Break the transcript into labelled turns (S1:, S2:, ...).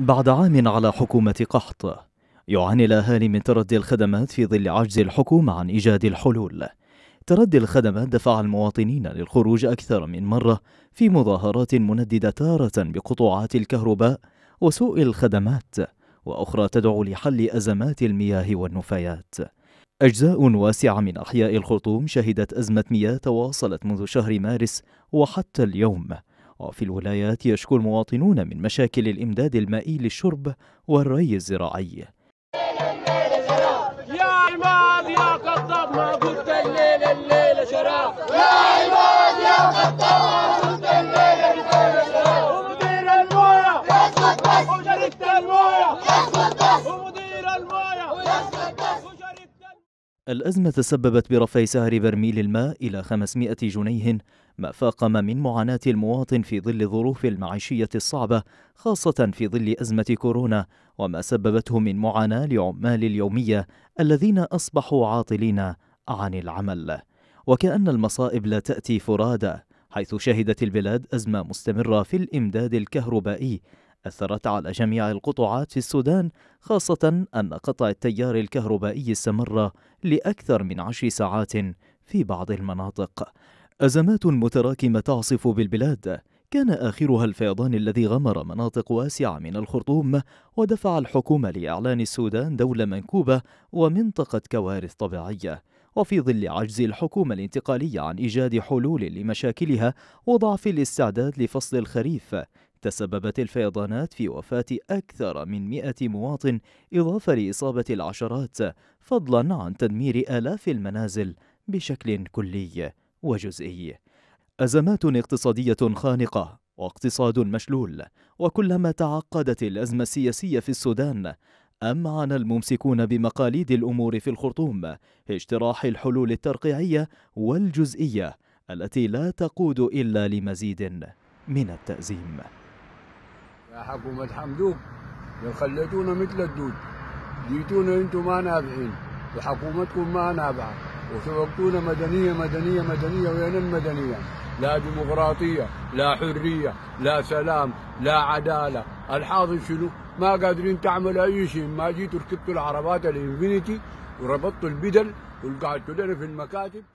S1: بعد عام على حكومة قحط يعاني الأهالي من تردي الخدمات في ظل عجز الحكومة عن إيجاد الحلول تردي الخدمات دفع المواطنين للخروج أكثر من مرة في مظاهرات منددة تارة بقطوعات الكهرباء وسوء الخدمات وأخرى تدعو لحل أزمات المياه والنفايات أجزاء واسعة من أحياء الخرطوم شهدت أزمة مياه تواصلت منذ شهر مارس وحتى اليوم وفي الولايات يشكو المواطنون من مشاكل الإمداد المائي للشرب والري الزراعي
S2: يا عماد يا ما قلت الليلة يا عماد يا ما قلت الليلة ومدير الموية وشركة الموية ومدير الموية
S1: الأزمة تسببت برفع سعر برميل الماء إلى 500 جنيه ما فاقم من معاناة المواطن في ظل ظروف المعيشية الصعبة خاصة في ظل أزمة كورونا وما سببته من معاناة لعمال اليومية الذين أصبحوا عاطلين عن العمل وكأن المصائب لا تأتي فرادى حيث شهدت البلاد أزمة مستمرة في الإمداد الكهربائي أثرت على جميع القطاعات في السودان خاصة أن قطع التيار الكهربائي استمر لأكثر من عشر ساعات في بعض المناطق أزمات متراكمة تعصف بالبلاد كان آخرها الفيضان الذي غمر مناطق واسعة من الخرطوم ودفع الحكومة لإعلان السودان دولة منكوبة ومنطقة كوارث طبيعية وفي ظل عجز الحكومة الانتقالية عن إيجاد حلول لمشاكلها وضعف الاستعداد لفصل الخريف تسببت الفيضانات في وفاة أكثر من 100 مواطن إضافة لإصابة العشرات فضلا عن تدمير آلاف المنازل بشكل كلي وجزئي أزمات اقتصادية خانقة واقتصاد مشلول وكلما تعقدت الأزمة السياسية في السودان أمعن الممسكون بمقاليد الأمور في الخرطوم اجتراح الحلول الترقيعية والجزئية التي لا تقود إلا لمزيد من التأزيم
S2: يا حكومة حمدوك خليتونا مثل الدود جيتونا انتم ما نابعين وحكومتكم ما نابعة وسببتونا مدنية مدنية مدنية وين المدنية؟ لا ديمقراطية لا حرية لا سلام لا عدالة الحاضر شنو؟ ما قادرين تعمل أي شيء ما جيتوا ركبتوا العربات الانفينيتي وربطتوا البدل وقعدتوا لنا في المكاتب